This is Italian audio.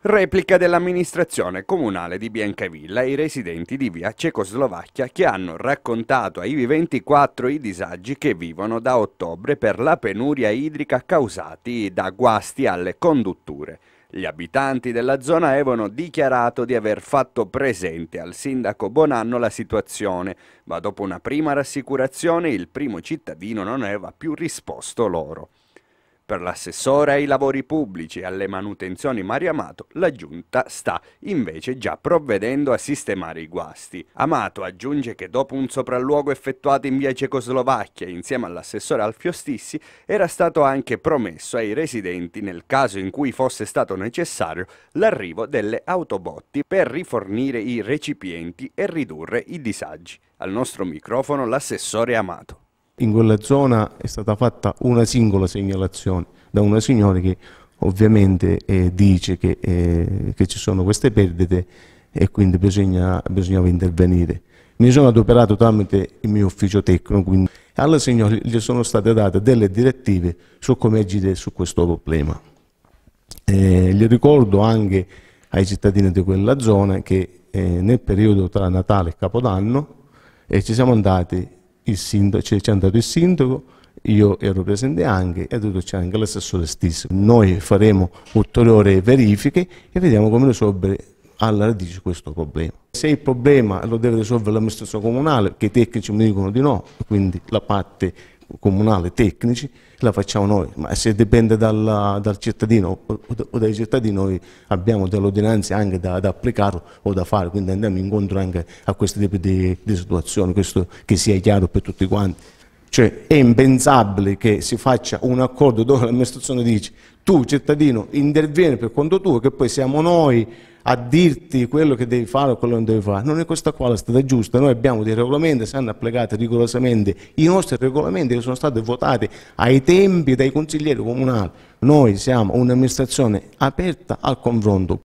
Replica dell'amministrazione comunale di Biancavilla ai residenti di via Cecoslovacchia che hanno raccontato ai V24 i disagi che vivono da ottobre per la penuria idrica causati da guasti alle condutture. Gli abitanti della zona avevano dichiarato di aver fatto presente al sindaco Bonanno la situazione, ma dopo una prima rassicurazione il primo cittadino non aveva più risposto loro. Per l'assessore ai lavori pubblici e alle manutenzioni Mario Amato, la giunta sta invece già provvedendo a sistemare i guasti. Amato aggiunge che dopo un sopralluogo effettuato in via Cecoslovacchia insieme all'assessore Alfio Stissi era stato anche promesso ai residenti nel caso in cui fosse stato necessario l'arrivo delle autobotti per rifornire i recipienti e ridurre i disagi. Al nostro microfono l'assessore Amato in quella zona è stata fatta una singola segnalazione da una signora che ovviamente eh, dice che, eh, che, ci sono queste perdite e quindi bisogna, bisognava intervenire. Mi sono adoperato tramite il mio ufficio tecnico, quindi alla signora gli sono state date delle direttive su come agire su questo problema. Eh, gli ricordo anche ai cittadini di quella zona che eh, nel periodo tra Natale e Capodanno eh, ci siamo andati sindaco, cioè c'è andato il sindaco, io ero presente anche e adesso c'è anche l'assessore stesso. Noi faremo ulteriori verifiche e vediamo come risolvere alla radice questo problema. Se il problema lo deve risolvere l'amministrazione comunale, che i tecnici mi dicono di no, quindi la parte comunale tecnici la facciamo noi, ma se dipende dalla, dal cittadino o, dai cittadini noi abbiamo delle ordinanze anche da, da, applicare o da fare, quindi andiamo incontro anche a questo tipo di, di situazioni, questo che sia chiaro per tutti quanti. Cioè è impensabile che si faccia un accordo dove l'amministrazione dice tu cittadino intervieni per conto tuo che poi siamo noi a dirti quello che devi fare o quello che non devi fare. Non è questa qua la strada giusta. Noi abbiamo dei regolamenti, saranno applicati rigorosamente i nostri regolamenti che sono stati votati ai tempi dai consiglieri comunali. Noi siamo un'amministrazione aperta al confronto.